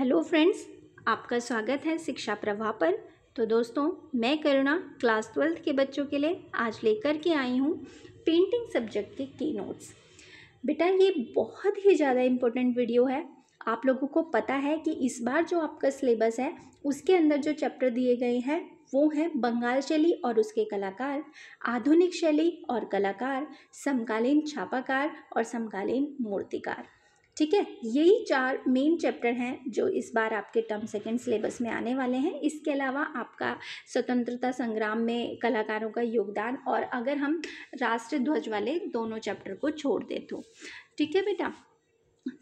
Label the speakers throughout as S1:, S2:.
S1: hello friends आपका स्वागत है शिक्षा प्रभा पर तो दोस्तों मैं करुणा क्लास ट्वेल्थ के बच्चों के लिए आज लेकर के आई हूँ पेंटिंग सब्जेक्ट के की नोट्स बेटा ये बहुत ही ज़्यादा इम्पोर्टेंट वीडियो है आप लोगों को पता है कि इस बार जो आपका सिलेबस है उसके अंदर जो चैप्टर दिए गए हैं वो हैं बंगाल शैली और उसके कलाकार आधुनिक शैली और कलाकार समकालीन छापाकार और समकालीन मूर्तिकार ठीक है यही चार मेन चैप्टर हैं जो इस बार आपके टर्म सेकेंड सिलेबस में आने वाले हैं इसके अलावा आपका स्वतंत्रता संग्राम में कलाकारों का योगदान और अगर हम राष्ट्र ध्वज वाले दोनों चैप्टर को छोड़ दें तो ठीक है बेटा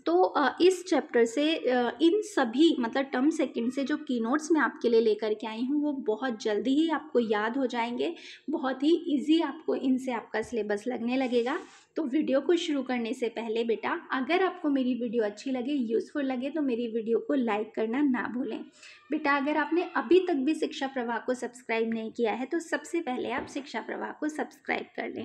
S1: तो इस चैप्टर से इन सभी मतलब टर्म सेकंड से जो की नोट्स मैं आपके लिए लेकर के आई हूँ वो बहुत जल्दी ही आपको याद हो जाएंगे बहुत ही ईजी आपको इनसे आपका सिलेबस लगने लगेगा तो वीडियो को शुरू करने से पहले बेटा अगर आपको मेरी वीडियो अच्छी लगे यूज़फुल लगे तो मेरी वीडियो को लाइक करना ना भूलें बेटा अगर आपने अभी तक भी शिक्षा प्रवाह को सब्सक्राइब नहीं किया है तो सबसे पहले आप शिक्षा प्रवाह को सब्सक्राइब कर लें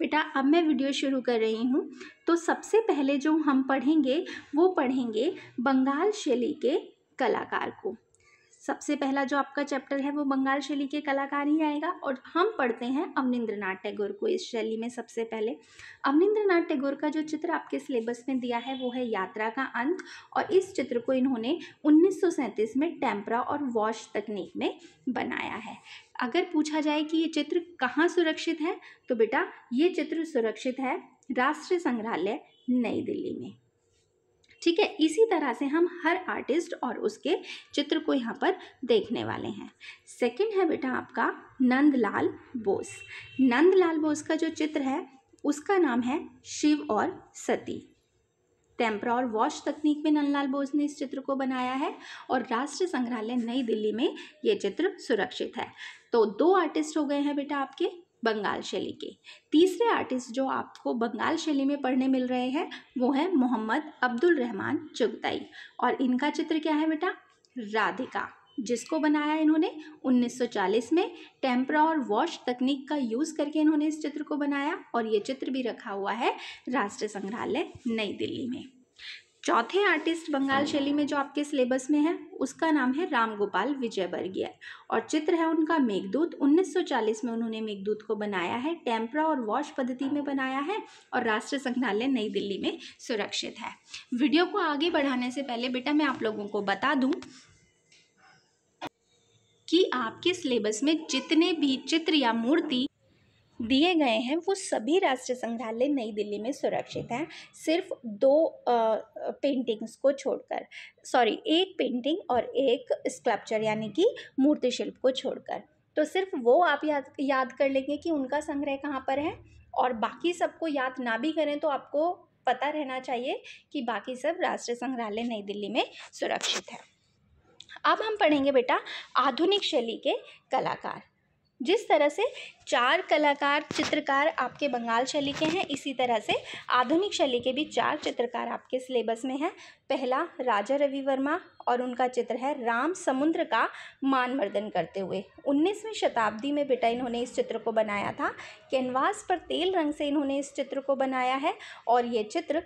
S1: बेटा अब मैं वीडियो शुरू कर रही हूँ तो सबसे पहले जो हम पढ़ेंगे वो पढ़ेंगे बंगाल शैली के कलाकार को सबसे पहला जो आपका चैप्टर है वो बंगाल शैली के कलाकार ही आएगा और हम पढ़ते हैं अवनिंद्रनाथ टैगोर को इस शैली में सबसे पहले अवनिंद्रनाथ टैगोर का जो चित्र आपके सिलेबस में दिया है वो है यात्रा का अंत और इस चित्र को इन्होंने उन्नीस में टेम्परा और वॉश तकनीक में बनाया है अगर पूछा जाए कि ये चित्र कहाँ सुरक्षित है तो बेटा ये चित्र सुरक्षित है राष्ट्रीय संग्रहालय नई दिल्ली में ठीक है इसी तरह से हम हर आर्टिस्ट और उसके चित्र को यहाँ पर देखने वाले हैं सेकंड है बेटा आपका नंदलाल बोस नंदलाल बोस का जो चित्र है उसका नाम है शिव और सती टेम्परा और वॉश तकनीक में नंदलाल बोस ने इस चित्र को बनाया है और राष्ट्रीय संग्रहालय नई दिल्ली में ये चित्र सुरक्षित है तो दो आर्टिस्ट हो गए हैं बेटा आपके बंगाल शैली के तीसरे आर्टिस्ट जो आपको बंगाल शैली में पढ़ने मिल रहे हैं वो है मोहम्मद अब्दुल रहमान चुगताई और इनका चित्र क्या है बेटा राधिका जिसको बनाया इन्होंने 1940 में टेम्परा और वॉश तकनीक का यूज़ करके इन्होंने इस चित्र को बनाया और ये चित्र भी रखा हुआ है राष्ट्रीय संग्रहालय नई दिल्ली में चौथे आर्टिस्ट बंगाल शैली में जो आपके सिलेबस में है उसका नाम है रामगोपाल विजय विजयवर्गीय और चित्र है उनका मेघदूत 1940 में उन्होंने मेघदूत को बनाया है टेम्परा और वॉश पद्धति में बनाया है और राष्ट्रीय संग्रहालय नई दिल्ली में सुरक्षित है वीडियो को आगे बढ़ाने से पहले बेटा मैं आप लोगों को बता दूँ कि आपके सिलेबस में जितने भी चित्र या मूर्ति दिए गए हैं वो सभी राष्ट्रीय संग्रहालय नई दिल्ली में सुरक्षित हैं सिर्फ दो पेंटिंग्स को छोड़कर सॉरी एक पेंटिंग और एक स्कल्पचर यानी कि मूर्ति शिल्प को छोड़कर तो सिर्फ वो आप याद याद कर लेंगे कि उनका संग्रह कहाँ पर है और बाकी सबको याद ना भी करें तो आपको पता रहना चाहिए कि बाकी सब राष्ट्रीय संग्रहालय नई दिल्ली में सुरक्षित है अब हम पढ़ेंगे बेटा आधुनिक शैली के कलाकार जिस तरह से चार कलाकार चित्रकार आपके बंगाल शैली के हैं इसी तरह से आधुनिक शैली के भी चार चित्रकार आपके सिलेबस में हैं पहला राजा रवि वर्मा और उनका चित्र है राम समुद्र का मान मर्दन करते हुए उन्नीसवीं शताब्दी में बेटा इन्होंने इस चित्र को बनाया था कैनवास पर तेल रंग से इन्होंने इस चित्र को बनाया है और ये चित्र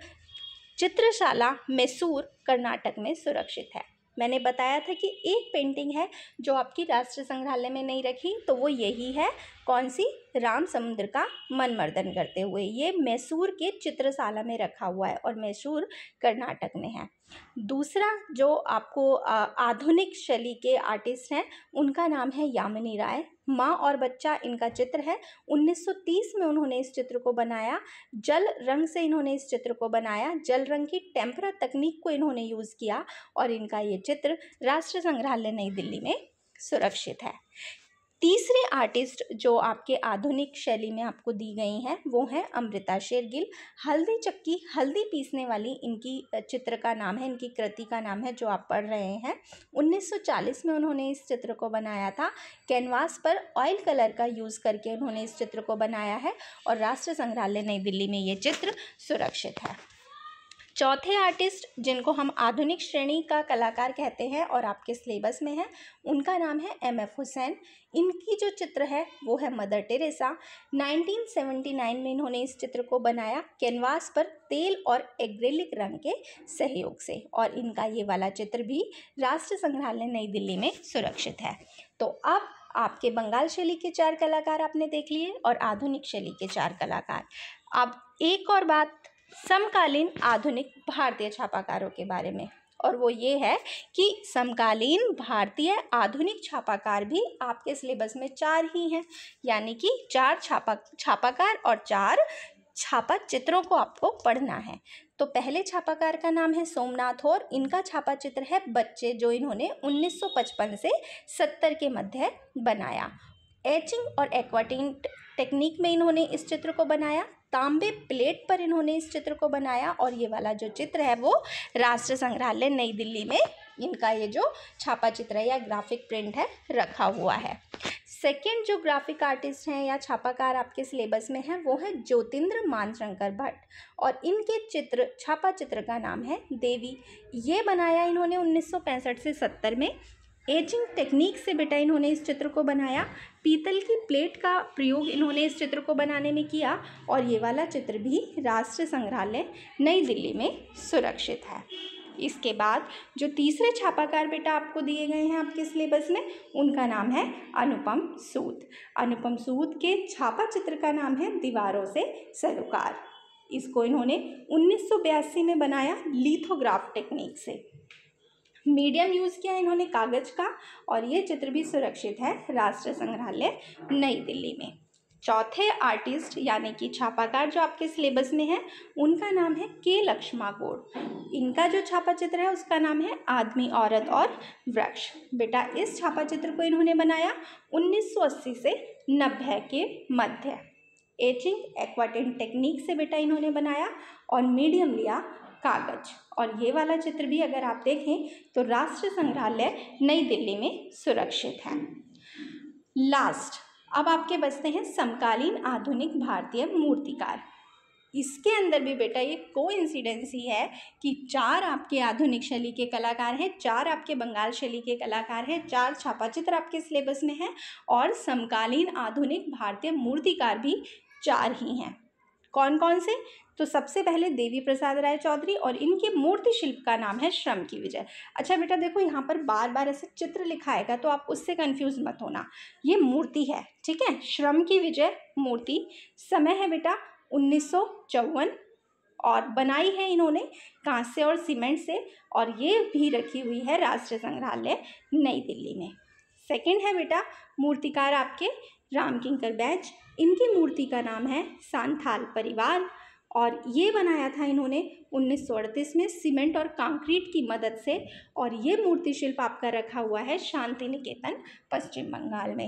S1: चित्रशाला मैसूर कर्नाटक में सुरक्षित है मैंने बताया था कि एक पेंटिंग है जो आपकी राष्ट्र संग्रहालय में नहीं रखी तो वो यही है कौन सी राम समुद्र का मनमर्दन करते हुए ये मैसूर के चित्रशाला में रखा हुआ है और मैसूर कर्नाटक में है दूसरा जो आपको आधुनिक शैली के आर्टिस्ट हैं उनका नाम है यामिनी राय माँ और बच्चा इनका चित्र है 1930 में उन्होंने इस चित्र को बनाया जल रंग से इन्होंने इस चित्र को बनाया जल रंग की टेम्परा तकनीक को इन्होंने यूज़ किया और इनका ये चित्र राष्ट्रीय संग्रहालय नई दिल्ली में सुरक्षित है तीसरे आर्टिस्ट जो आपके आधुनिक शैली में आपको दी गई हैं वो हैं अमृता शेरगिल हल्दी चक्की हल्दी पीसने वाली इनकी चित्र का नाम है इनकी कृति का नाम है जो आप पढ़ रहे हैं 1940 में उन्होंने इस चित्र को बनाया था कैनवास पर ऑयल कलर का यूज़ करके उन्होंने इस चित्र को बनाया है और राष्ट्र संग्रहालय नई दिल्ली में ये चित्र सुरक्षित है चौथे आर्टिस्ट जिनको हम आधुनिक श्रेणी का कलाकार कहते हैं और आपके सिलेबस में है उनका नाम है एम एफ हुसैन इनकी जो चित्र है वो है मदर टेरेसा 1979 में इन्होंने इस चित्र को बनाया कैनवास पर तेल और एग्रेलिक रंग के सहयोग से और इनका ये वाला चित्र भी राष्ट्र संग्रहालय नई दिल्ली में सुरक्षित है तो अब आपके बंगाल शैली के चार कलाकार आपने देख लिए और आधुनिक शैली के चार कलाकार अब एक और बात समकालीन आधुनिक भारतीय छापाकारों के बारे में और वो ये है कि समकालीन भारतीय आधुनिक छापाकार भी आपके सिलेबस में चार ही हैं यानी कि चार छापा छापाकार और चार छापा चित्रों को आपको पढ़ना है तो पहले छापाकार का नाम है सोमनाथ और इनका छापा चित्र है बच्चे जो इन्होंने 1955 से 70 के मध्य बनाया एचिंग और एक्वाटिन टेक्निक में इन्होंने इस चित्र को बनाया तांबे प्लेट पर इन्होंने इस चित्र को बनाया और ये वाला जो चित्र है वो राष्ट्र संग्रहालय नई दिल्ली में इनका ये जो छापा चित्र है या ग्राफिक प्रिंट है रखा हुआ है सेकेंड जो ग्राफिक आर्टिस्ट हैं या छापाकार आपके सिलेबस में हैं वो है ज्योतिन्द्र मानशंकर भट्ट और इनके चित्र छापा चित्र का नाम है देवी ये बनाया इन्होंने 1965 से 70 में एजिंग टेक्निक से बेटा इन्होंने इस चित्र को बनाया पीतल की प्लेट का प्रयोग इन्होंने इस चित्र को बनाने में किया और ये वाला चित्र भी राष्ट्रीय संग्रहालय नई दिल्ली में सुरक्षित है इसके बाद जो तीसरे छापाकार बेटा आपको दिए गए हैं आपके सिलेबस में उनका नाम है अनुपम सूद अनुपम सूद के छापा चित्र का नाम है दीवारों से सरोकार इसको इन्होंने उन्नीस में बनाया लिथोग्राफ टेक्निक से मीडियम यूज़ किया है इन्होंने कागज़ का और ये चित्र भी सुरक्षित है राष्ट्रीय संग्रहालय नई दिल्ली में चौथे आर्टिस्ट यानी कि छापाकार जो आपके सिलेबस में है उनका नाम है के लक्ष्मा गोड़ इनका जो छापा चित्र है उसका नाम है आदमी औरत और वृक्ष बेटा इस छापा चित्र को इन्होंने बनाया 1980 से नब्बे के मध्य एचिंग एक्वाटेन टेक्निक से बेटा इन्होंने बनाया और मीडियम लिया कागज और ये वाला चित्र भी अगर आप देखें तो राष्ट्रीय संग्रहालय नई दिल्ली में सुरक्षित है लास्ट अब आपके बचते हैं समकालीन आधुनिक भारतीय मूर्तिकार इसके अंदर भी बेटा ये को ही है कि चार आपके आधुनिक शैली के कलाकार हैं चार आपके बंगाल शैली के कलाकार हैं चार छापा चित्र आपके सिलेबस में हैं और समकालीन आधुनिक भारतीय मूर्तिकार भी चार ही हैं कौन कौन से तो सबसे पहले देवी प्रसाद राय चौधरी और इनके मूर्ति शिल्प का नाम है श्रम की विजय अच्छा बेटा देखो यहाँ पर बार बार ऐसे चित्र लिखा आएगा तो आप उससे कन्फ्यूज़ मत होना ये मूर्ति है ठीक है श्रम की विजय मूर्ति समय है बेटा उन्नीस और बनाई है इन्होंने कांसे और सीमेंट से और ये भी रखी हुई है राष्ट्रीय संग्रहालय नई दिल्ली में सेकंड है बेटा मूर्तिकार आपके रामकिंकर बैच इनकी मूर्ति का नाम है सांथाल परिवार और ये बनाया था इन्होंने उन्नीस में सीमेंट और कंक्रीट की मदद से और ये मूर्ति शिल्प आपका रखा हुआ है शांति निकेतन पश्चिम बंगाल में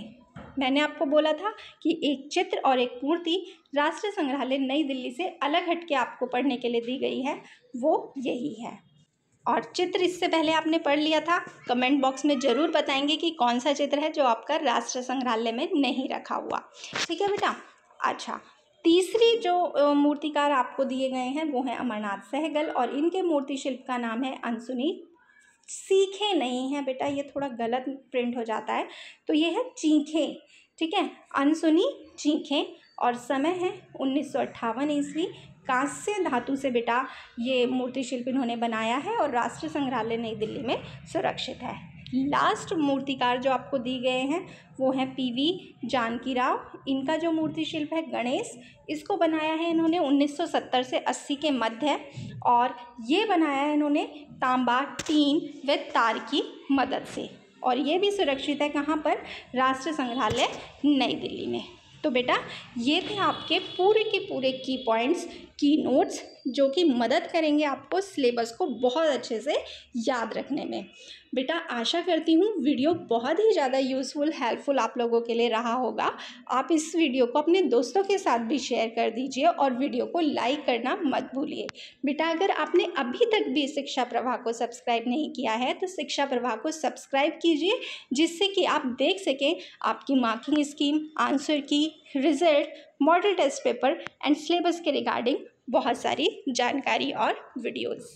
S1: मैंने आपको बोला था कि एक चित्र और एक मूर्ति राष्ट्रीय संग्रहालय नई दिल्ली से अलग हटके आपको पढ़ने के लिए दी गई है वो यही है और चित्र इससे पहले आपने पढ़ लिया था कमेंट बॉक्स में ज़रूर बताएंगे कि कौन सा चित्र है जो आपका राष्ट्र संग्रहालय में नहीं रखा हुआ ठीक है बेटा अच्छा तीसरी जो मूर्तिकार आपको दिए गए हैं वो हैं अमरनाथ सहगल और इनके मूर्ति शिल्प का नाम है अनसुनी सीखे नहीं है बेटा ये थोड़ा गलत प्रिंट हो जाता है तो ये है चीखें ठीक है अनसुनी चीखें और समय है उन्नीस सौ अट्ठावन ईस्वी कांस्य धातु से बेटा ये मूर्ति शिल्प इन्होंने बनाया है और राष्ट्रीय संग्रहालय नई दिल्ली में सुरक्षित है लास्ट मूर्तिकार जो आपको दी गए हैं वो हैं पीवी जानकी राव इनका जो मूर्ति शिल्प है गणेश इसको बनाया है इन्होंने 1970 से 80 के मध्य और ये बनाया है इन्होंने तांबा टीन व तार की मदद से और ये भी सुरक्षित है कहाँ पर राष्ट्रीय संग्रहालय नई दिल्ली में तो बेटा ये थे आपके पूरे के पूरे की पॉइंट्स की नोट्स जो कि मदद करेंगे आपको सिलेबस को बहुत अच्छे से याद रखने में बेटा आशा करती हूँ वीडियो बहुत ही ज़्यादा यूज़फुल हेल्पफुल आप लोगों के लिए रहा होगा आप इस वीडियो को अपने दोस्तों के साथ भी शेयर कर दीजिए और वीडियो को लाइक करना मत भूलिए बेटा अगर आपने अभी तक भी शिक्षा प्रवाह को सब्सक्राइब नहीं किया है तो शिक्षा प्रवाह को सब्सक्राइब कीजिए जिससे कि आप देख सकें आपकी marking scheme answer key result model test paper and syllabus के रिगार्डिंग बहुत सारी जानकारी और वीडियोज़